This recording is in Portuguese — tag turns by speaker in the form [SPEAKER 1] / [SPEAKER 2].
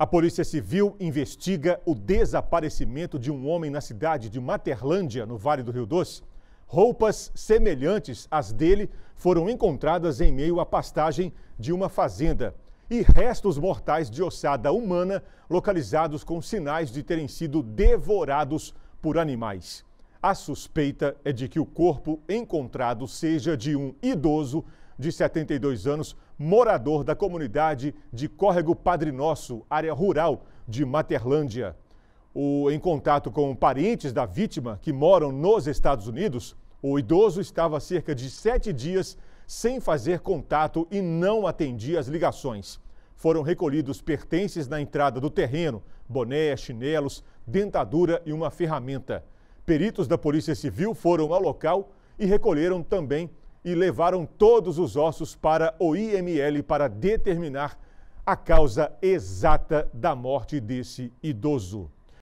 [SPEAKER 1] A Polícia Civil investiga o desaparecimento de um homem na cidade de Materlândia, no Vale do Rio Doce. Roupas semelhantes às dele foram encontradas em meio à pastagem de uma fazenda e restos mortais de ossada humana localizados com sinais de terem sido devorados por animais. A suspeita é de que o corpo encontrado seja de um idoso de 72 anos, morador da comunidade de Córrego Padre Nosso, área rural de Materlândia. O, em contato com parentes da vítima que moram nos Estados Unidos, o idoso estava cerca de sete dias sem fazer contato e não atendia as ligações. Foram recolhidos pertences na entrada do terreno, boné, chinelos, dentadura e uma ferramenta. Peritos da Polícia Civil foram ao local e recolheram também e levaram todos os ossos para o IML para determinar a causa exata da morte desse idoso.